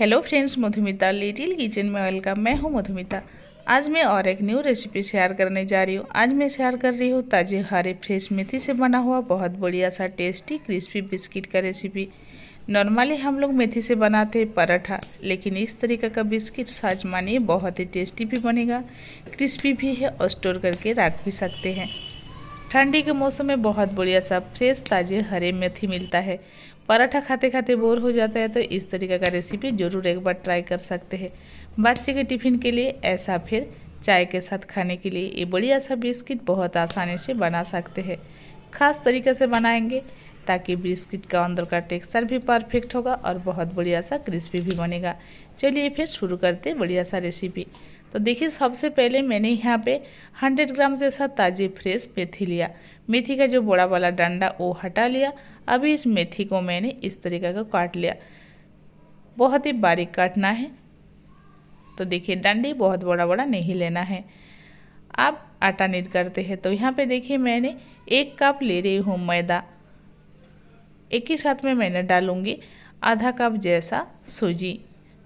hello friends Madhumita little kitchen में welcome मैं हूं मधुमिता आज मैं और एक न्यू रेसिपी शेयर करने जा रही हूं आज मैं शेयर कर रही हूं ताज़े हरे फ्रेश मेथी से बना हुआ बहुत बढ़िया सा टेस्टी क्रिस्पी बिस्किट का रेसिपी नॉर्मली हम लोग मेथी से बनाते हैं पराठा लेकिन इस तरीके का बिस्किट साज मानिए बहुत ही टेस्टी भी बनेगा क्रिस्पी भी है और स्टोर करके रख भी सकते हैं ठंडी के मौसम में बहुत बढ़िया सा फ्रेश ताज़े हरे मेथी मिलता है पराठा खाते खाते बोर हो जाता है तो इस तरीके का रेसिपी ज़रूर एक बार ट्राई कर सकते हैं बच्चे के टिफ़िन के लिए ऐसा फिर चाय के साथ खाने के लिए ये बढ़िया सा बिस्किट बहुत आसानी से बना सकते हैं खास तरीके से बनाएंगे ताकि बिस्किट का अंदर का टेक्सचर भी परफेक्ट होगा और बहुत बढ़िया सा क्रिस्पी भी बनेगा चलिए फिर शुरू करते बढ़िया सा रेसिपी तो देखिए सबसे पहले मैंने यहाँ पे 100 ग्राम जैसा ताज़ी फ्रेश मेथी लिया मेथी का जो बड़ा वाला डंडा वो हटा लिया अभी इस मेथी को मैंने इस तरीके का काट लिया बहुत ही बारीक काटना है तो देखिए डंडी बहुत बड़ा बड़ा नहीं लेना है आप आटा नीट करते हैं तो यहाँ पे देखिए मैंने एक कप ले रही हूँ मैदा एक ही साथ में मैंने डालूँगी आधा कप जैसा सूजी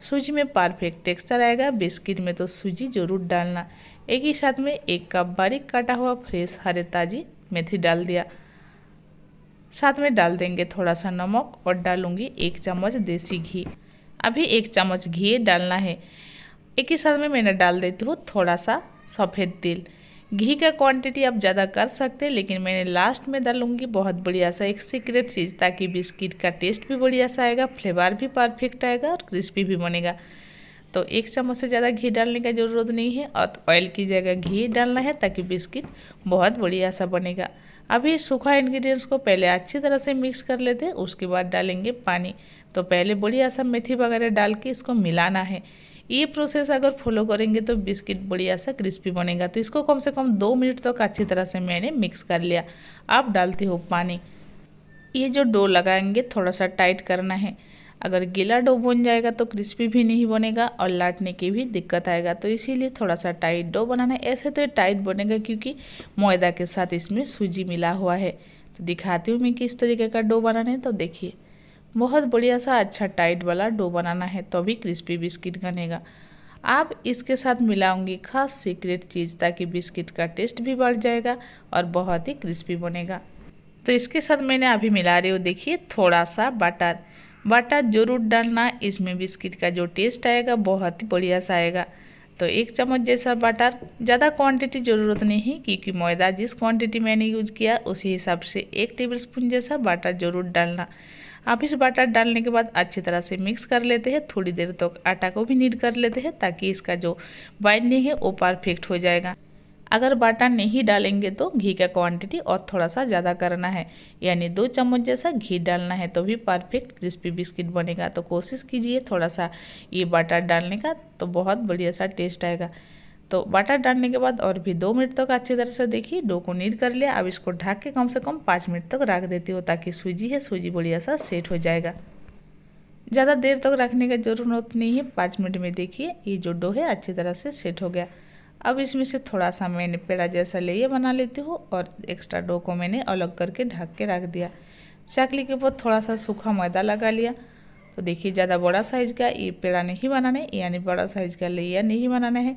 सूजी में परफेक्ट टेक्सचर आएगा बिस्किट में तो सूजी जरूर डालना एक ही साथ में एक कप बारीक काटा हुआ फ्रेश हरे ताजी मेथी डाल दिया साथ में डाल देंगे थोड़ा सा नमक और डालूंगी एक चम्मच देसी घी अभी एक चम्मच घी डालना है एक ही साथ में मैंने डाल देती हूँ थोड़ा सा सफ़ेद तिल घी का क्वांटिटी आप ज़्यादा कर सकते हैं लेकिन मैंने लास्ट में डालूंगी बहुत बढ़िया सा एक सीक्रेट चीज़ ताकि बिस्किट का टेस्ट भी बढ़िया सा आएगा फ्लेवर भी परफेक्ट आएगा और क्रिस्पी भी बनेगा तो एक चम्मच से ज़्यादा घी डालने का ज़रूरत नहीं है और ऑयल की जगह घी डालना है ताकि बिस्किट बहुत बढ़िया सा बनेगा अभी सूखा इन्ग्रीडियंट्स को पहले अच्छी तरह से मिक्स कर लेते हैं उसके बाद डालेंगे पानी तो पहले बढ़िया सा मेथी वगैरह डाल के इसको मिलाना है ये प्रोसेस अगर फॉलो करेंगे तो बिस्किट बढ़िया सा क्रिस्पी बनेगा तो इसको कम से कम दो मिनट तक तो अच्छी तरह से मैंने मिक्स कर लिया आप डालती हो पानी ये जो डो लगाएंगे थोड़ा सा टाइट करना है अगर गीला डो बन जाएगा तो क्रिस्पी भी नहीं बनेगा और लाटने की भी दिक्कत आएगा तो इसीलिए थोड़ा सा टाइट डो बनाना है ऐसे तो टाइट बनेगा क्योंकि मैदा के साथ इसमें सूजी मिला हुआ है तो दिखाती हूँ मैं किस तरीके का डो बनाना है तो देखिए बहुत बढ़िया सा अच्छा टाइट वाला डो बनाना है तभी तो क्रिस्पी बिस्किट बनेगा आप इसके साथ मिलाऊंगी खास सीक्रेट चीज़ ताकि बिस्किट का टेस्ट भी बढ़ जाएगा और बहुत ही क्रिस्पी बनेगा तो इसके साथ मैंने अभी मिला रही हूँ देखिए थोड़ा सा बटर बटर जरूर डालना इसमें बिस्किट का जो टेस्ट आएगा बहुत ही बढ़िया सा आएगा तो एक चम्मच जैसा बटर ज़्यादा क्वांटिटी ज़रूरत नहीं है क्योंकि मैदा जिस क्वांटिटी मैंने यूज़ किया उसी हिसाब से एक टेबलस्पून जैसा बटर ज़रूर डालना अब इस बाटा डालने के बाद अच्छी तरह से मिक्स कर लेते हैं थोड़ी देर तक तो आटा को भी नीड कर लेते हैं ताकि इसका जो बाइंडिंग है वो परफेक्ट हो जाएगा अगर बाटा नहीं डालेंगे तो घी का क्वांटिटी और थोड़ा सा ज़्यादा करना है यानी दो चम्मच जैसा घी डालना है तो भी परफेक्ट क्रिस्पी बिस्किट बनेगा तो कोशिश कीजिए थोड़ा सा ये बाटा डालने का तो बहुत बढ़िया सा टेस्ट आएगा तो बटर डालने के बाद और भी दो मिनट तक अच्छी तरह से देखिए डो को नीर कर लिया अब इसको ढक के कम से कम पाँच मिनट तक रख देती हो ताकि सूजी है सूजी बढ़िया सा सेट हो जाएगा ज़्यादा देर तक रखने का ज़रूरत नहीं है पाँच मिनट में देखिए ये जो डो है अच्छी तरह से सेट हो गया अब इसमें से थोड़ा सा मैंने पेड़ा जैसा ले बना लेती हूँ और एक्स्ट्रा डो को मैंने अलग करके ढक के रख दिया चकली के ऊपर थोड़ा सा सूखा मैदा लगा लिया तो देखिए ज़्यादा बड़ा साइज़ का ये पेड़ा नहीं बनाना है यानी बड़ा साइज़ का लेया नहीं बनाना है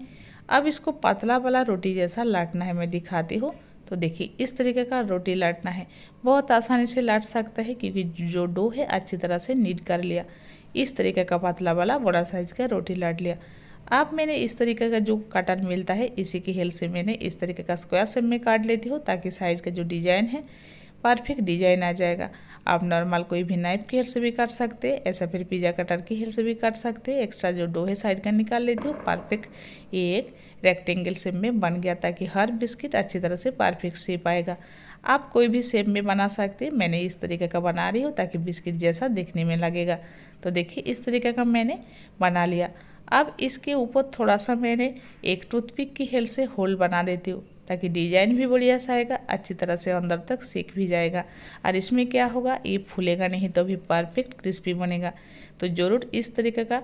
अब इसको पतला वाला रोटी जैसा लाटना है मैं दिखाती हूँ तो देखिए इस तरीके का रोटी लाटना है बहुत आसानी से लाट सकता है क्योंकि जो डो है अच्छी तरह से नीट कर लिया इस तरीके का पतला वाला बड़ा साइज का रोटी लाट लिया अब मैंने इस तरीके का जो कटन मिलता है इसी की हेल्प से मैंने इस तरीके का स्क्वायर शेप में काट लेती हूँ ताकि साइज का जो डिज़ाइन है परफेक्ट डिजाइन आ जाएगा आप नॉर्मल कोई भी नाइफ की हेल्प से भी काट सकते हैं ऐसा फिर पिज़्ज़ा कटर की हेल्प से भी काट सकते हैं एक्स्ट्रा जो डो है साइड का निकाल लेते हो परफेक्ट ये एक रेक्टेंगल शेप में बन गया ताकि हर बिस्किट अच्छी तरह से परफेक्ट शेप आएगा आप कोई भी शेप में बना सकते हैं मैंने इस तरीके का बना रही हूँ ताकि बिस्किट जैसा देखने में लगेगा तो देखिए इस तरीके का मैंने बना लिया अब इसके ऊपर थोड़ा सा मैंने एक टूथपिक की हेल्प से होल बना देती हूँ ताकि डिजाइन भी बढ़िया सा आएगा अच्छी तरह से अंदर तक सीख भी जाएगा और इसमें क्या होगा ये फूलेगा नहीं तो भी परफेक्ट क्रिस्पी बनेगा तो ज़रूर इस तरीके का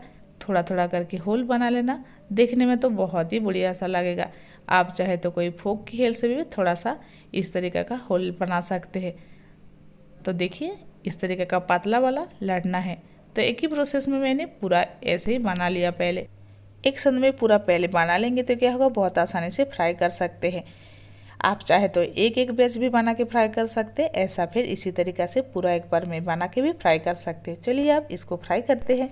थोड़ा थोड़ा करके होल बना लेना देखने में तो बहुत ही बढ़िया सा लगेगा आप चाहे तो कोई फोक की हेल से भी थोड़ा सा इस तरीके का होल बना सकते हैं तो देखिए इस तरीके का पतला वाला लड़ना है तो एक ही प्रोसेस में मैंने पूरा ऐसे ही बना लिया पहले एक संद में पूरा पहले बना लेंगे तो क्या होगा बहुत आसानी से फ्राई कर सकते हैं आप चाहे तो एक एक बैच भी बना के फ्राई कर सकते हैं ऐसा फिर इसी तरीका से पूरा एक बार में बना के भी फ्राई कर सकते हैं चलिए आप इसको फ्राई करते हैं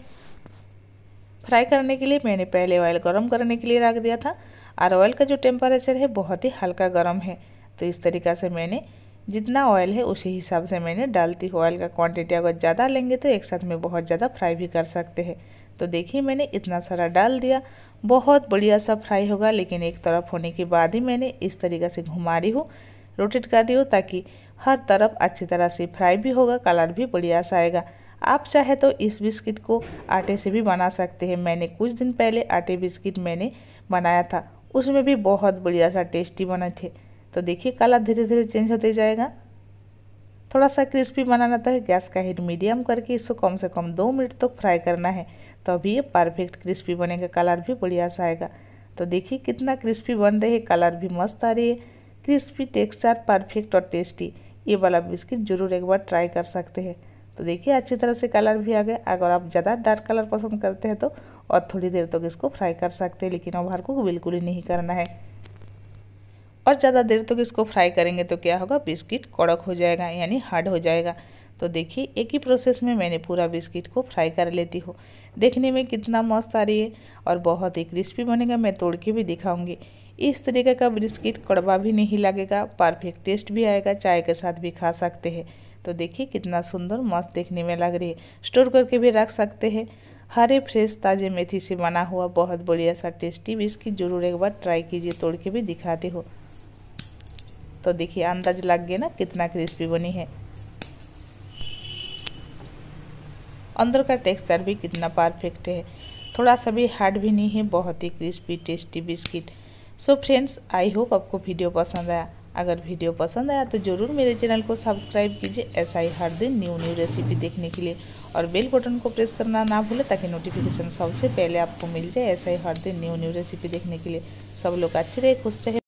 फ्राई करने के लिए मैंने पहले ऑयल गर्म करने के लिए रख दिया था और ऑयल का जो टेम्परेचर है बहुत ही हल्का गर्म है तो इस तरीका से मैंने जितना ऑयल है उसी हिसाब से मैंने डालती हूँ ऑयल का क्वांटिटी अगर ज़्यादा लेंगे तो एक साथ में बहुत ज़्यादा फ्राई भी कर सकते हैं तो देखिए मैंने इतना सारा डाल दिया बहुत बढ़िया सा फ्राई होगा लेकिन एक तरफ होने के बाद ही मैंने इस तरीके से घुमा रही हूँ रोटेट कर रही हूँ ताकि हर तरफ अच्छी तरह से फ्राई भी होगा कलर भी बढ़िया सा आएगा आप चाहे तो इस बिस्किट को आटे से भी बना सकते हैं मैंने कुछ दिन पहले आटे बिस्किट मैंने बनाया था उसमें भी बहुत बढ़िया सा टेस्टी बने थे तो देखिए कलर धीरे धीरे चेंज होते जाएगा थोड़ा सा क्रिस्पी बनाना तो है गैस का हीट मीडियम करके इसको कम से कम दो मिनट तक तो फ्राई करना है तो अभी ये परफेक्ट क्रिस्पी बनेगा कलर भी बढ़िया सा आएगा तो देखिए कितना क्रिस्पी बन रही है कलर भी मस्त आ रही है क्रिस्पी टेक्सचर परफेक्ट और टेस्टी ये वाला बिस्किट जरूर एक बार ट्राई कर सकते हैं तो देखिए अच्छी तरह से कलर भी आ गया अगर आप ज़्यादा डार्क कलर पसंद करते हैं तो और थोड़ी देर तक तो इसको फ्राई कर सकते हैं लेकिन ओवर कुक बिल्कुल ही नहीं करना है और ज़्यादा देर तक तो इसको फ्राई करेंगे तो क्या होगा बिस्किट कड़क हो जाएगा यानी हार्ड हो जाएगा तो देखिए एक ही प्रोसेस में मैंने पूरा बिस्किट को फ्राई कर लेती हूँ देखने में कितना मस्त आ रही है और बहुत ही क्रिस्पी बनेगा मैं तोड़ के भी दिखाऊंगी इस तरीके का बिस्किट कड़वा भी नहीं लगेगा परफेक्ट टेस्ट भी आएगा चाय के साथ भी खा सकते हैं तो देखिए कितना सुंदर मस्त देखने में लग रही है स्टोर करके भी रख सकते हैं हरे फ्रेश ताज़े मेथी से बना हुआ बहुत बढ़िया सा टेस्टी बिस्किट जरूर एक बार ट्राई कीजिए तोड़ के भी दिखाते हो तो देखिए अंदाज लग गया ना कितना क्रिस्पी बनी है अंदर का टेक्सचर भी कितना परफेक्ट है थोड़ा सा भी हार्ड भी नहीं है बहुत ही crispy tasty biscuit so friends I hope आपको वीडियो पसंद आया अगर वीडियो पसंद आया तो ज़रूर मेरे चैनल को सब्सक्राइब कीजिए ऐसा ही हर दिन न्यू न्यू रेसिपी देखने के लिए और बेल बटन को प्रेस करना ना भूले ताकि नोटिफिकेशन सबसे पहले आपको मिल जाए ऐसा ही हर दिन न्यू न्यू रेसिपी देखने के लिए सब लोग अच्छे रहे खुश रहे